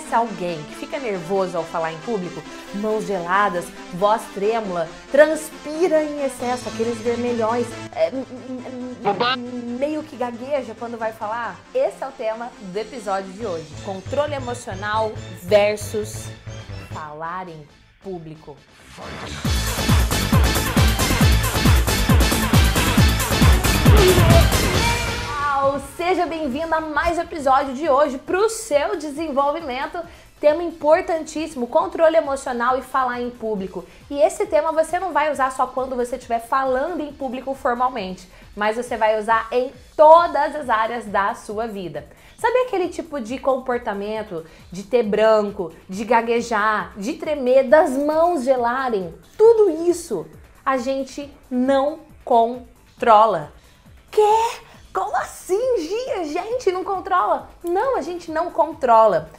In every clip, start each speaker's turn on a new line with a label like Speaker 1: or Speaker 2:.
Speaker 1: conhece alguém que fica nervoso ao falar em público? Mãos geladas, voz trêmula, transpira em excesso, aqueles vermelhões, é, meio que gagueja quando vai falar? Esse é o tema do episódio de hoje: controle emocional versus falar em público. pessoal! Seja bem-vindo a mais um episódio de hoje para o seu desenvolvimento. Tema importantíssimo, controle emocional e falar em público. E esse tema você não vai usar só quando você estiver falando em público formalmente, mas você vai usar em todas as áreas da sua vida. Sabe aquele tipo de comportamento de ter branco, de gaguejar, de tremer, das mãos gelarem? Tudo isso a gente não controla. Quer? Como assim, Gia? Gente, não controla? Não, a gente não controla.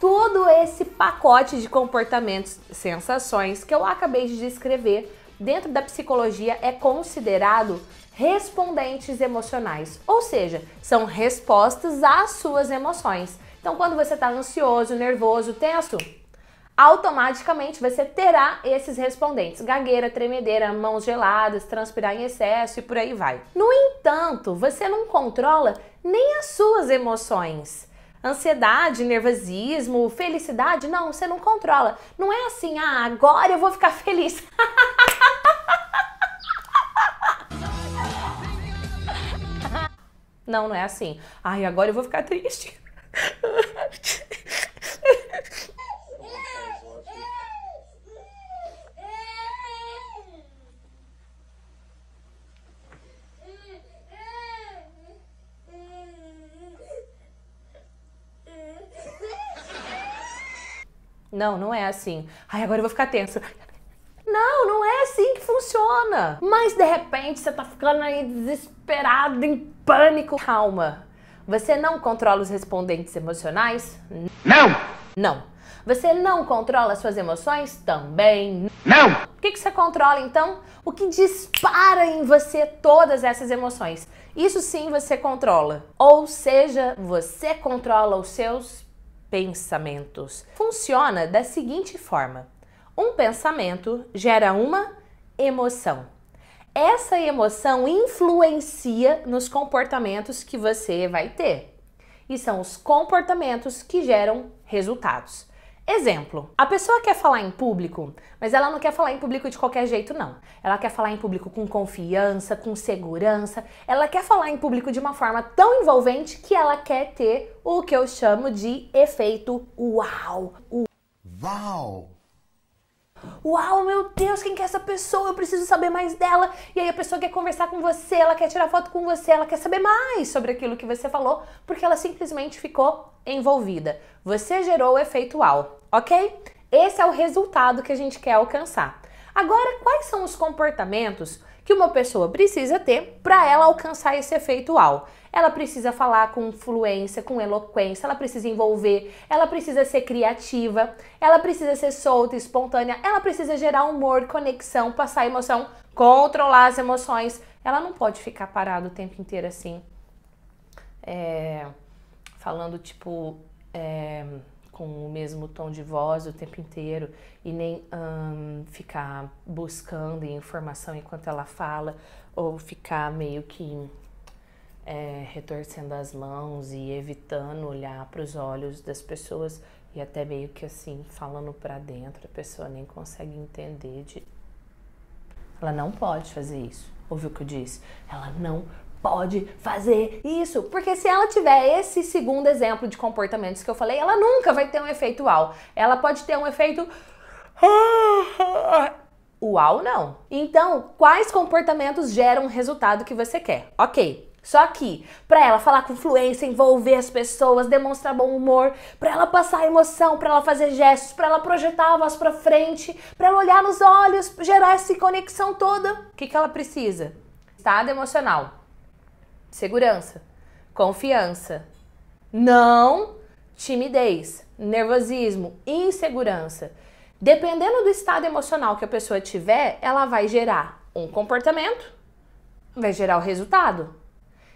Speaker 1: Todo esse pacote de comportamentos, sensações que eu acabei de descrever dentro da psicologia é considerado respondentes emocionais, ou seja, são respostas às suas emoções. Então, quando você está ansioso, nervoso, tenso, automaticamente você terá esses respondentes: gagueira, tremedeira, mãos geladas, transpirar em excesso e por aí vai. No Portanto, você não controla nem as suas emoções. Ansiedade, nervosismo, felicidade, não, você não controla. Não é assim, ah, agora eu vou ficar feliz. não, não é assim. Ai, agora eu vou ficar triste. Não, não é assim. Ai, agora eu vou ficar tenso. Não, não é assim que funciona. Mas de repente você tá ficando aí desesperado, em pânico. Calma. Você não controla os respondentes emocionais? Não! Não. Você não controla suas emoções? Também. Não! O que, que você controla então? O que dispara em você todas essas emoções? Isso sim você controla. Ou seja, você controla os seus pensamentos. Funciona da seguinte forma: um pensamento gera uma emoção. Essa emoção influencia nos comportamentos que você vai ter. E são os comportamentos que geram resultados. Exemplo: a pessoa quer falar em público, mas ela não quer falar em público de qualquer jeito, não. Ela quer falar em público com confiança, com segurança, ela quer falar em público de uma forma tão envolvente que ela quer ter o que eu chamo de efeito uau. Uau! Uau, meu Deus, quem que é essa pessoa? Eu preciso saber mais dela. E aí a pessoa quer conversar com você, ela quer tirar foto com você, ela quer saber mais sobre aquilo que você falou, porque ela simplesmente ficou envolvida. Você gerou o efeito uau, ok? Esse é o resultado que a gente quer alcançar. Agora, quais são os comportamentos que uma pessoa precisa ter para ela alcançar esse efeito al. Ela precisa falar com fluência, com eloquência, ela precisa envolver, ela precisa ser criativa, ela precisa ser solta, espontânea, ela precisa gerar humor, conexão, passar emoção, controlar as emoções. Ela não pode ficar parada o tempo inteiro assim, é, falando tipo. É, com o mesmo tom de voz o tempo inteiro e nem ficar buscando informação enquanto ela fala ou ficar meio que é, retorcendo as mãos e evitando olhar para os olhos das pessoas e até meio que assim falando para dentro a pessoa nem consegue entender de ela não pode fazer isso ouviu o que eu disse ela não pode fazer isso. Porque se ela tiver esse segundo exemplo de comportamentos que eu falei, ela nunca vai ter um efeito uau. Ela pode ter um efeito. Ah, uau, não. Então, quais comportamentos geram o resultado que você quer? Ok, só que, para ela falar com fluência, envolver as pessoas, demonstrar bom humor, para ela passar emoção, para ela fazer gestos, para ela projetar a voz para frente, para ela olhar nos olhos, gerar essa conexão toda, o que, que ela precisa? Estado emocional segurança, confiança. Não timidez, nervosismo, insegurança. Dependendo do estado emocional que a pessoa tiver, ela vai gerar um comportamento, vai gerar o resultado.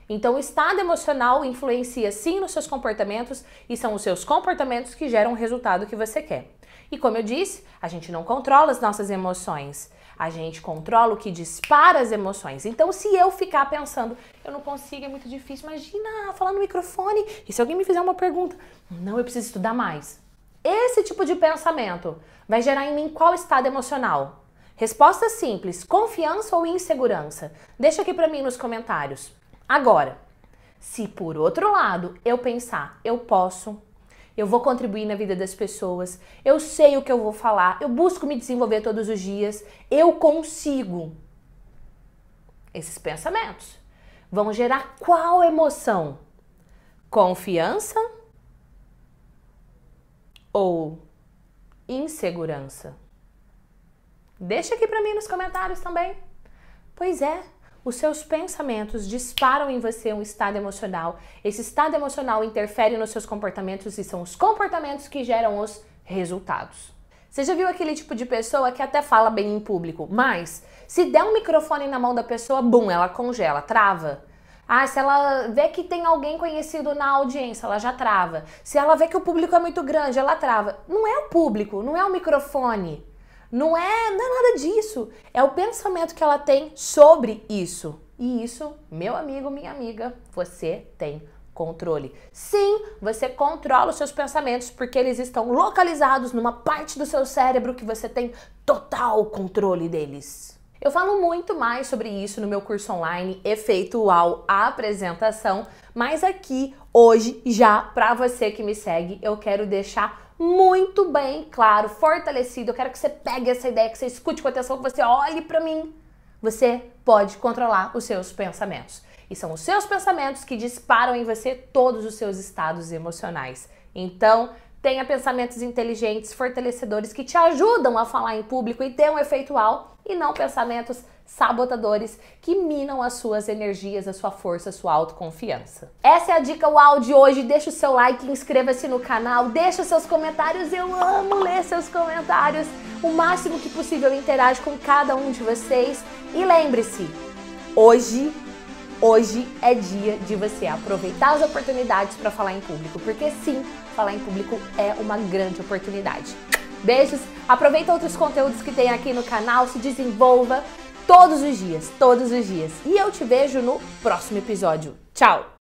Speaker 1: Então, o estado emocional influencia sim nos seus comportamentos e são os seus comportamentos que geram o resultado que você quer. E como eu disse, a gente não controla as nossas emoções. A gente controla o que dispara as emoções. Então, se eu ficar pensando, eu não consigo, é muito difícil, imagina falar no microfone e se alguém me fizer uma pergunta, não, eu preciso estudar mais. Esse tipo de pensamento vai gerar em mim qual estado emocional? Resposta simples: confiança ou insegurança? Deixa aqui para mim nos comentários. Agora, se por outro lado eu pensar, eu posso, eu vou contribuir na vida das pessoas, eu sei o que eu vou falar, eu busco me desenvolver todos os dias, eu consigo. Esses pensamentos vão gerar qual emoção? Confiança ou insegurança? Deixa aqui para mim nos comentários também. Pois é, os seus pensamentos disparam em você um estado emocional. Esse estado emocional interfere nos seus comportamentos e são os comportamentos que geram os resultados. Você já viu aquele tipo de pessoa que até fala bem em público, mas se der um microfone na mão da pessoa, bum, ela congela, trava. Ah, se ela vê que tem alguém conhecido na audiência, ela já trava. Se ela vê que o público é muito grande, ela trava. Não é o público, não é o microfone. Não é, não é nada disso. É o pensamento que ela tem sobre isso. E isso, meu amigo, minha amiga, você tem controle. Sim, você controla os seus pensamentos porque eles estão localizados numa parte do seu cérebro que você tem total controle deles. Eu falo muito mais sobre isso no meu curso online Efeito Uau Apresentação, mas aqui hoje já para você que me segue, eu quero deixar muito bem claro, fortalecido. Eu quero que você pegue essa ideia, que você escute com atenção, que você olhe para mim. Você pode controlar os seus pensamentos. E são os seus pensamentos que disparam em você todos os seus estados emocionais. Então, tenha pensamentos inteligentes, fortalecedores que te ajudam a falar em público e ter um efeito al, e não pensamentos sabotadores que minam as suas energias, a sua força, a sua autoconfiança. Essa é a dica UAU de hoje. Deixa o seu like, inscreva-se no canal, deixa seus comentários. Eu amo ler seus comentários. O máximo que possível interajo com cada um de vocês. E lembre-se, hoje Hoje é dia de você aproveitar as oportunidades para falar em público, porque sim, falar em público é uma grande oportunidade. Beijos, aproveita outros conteúdos que tem aqui no canal, se desenvolva todos os dias, todos os dias. E eu te vejo no próximo episódio. Tchau!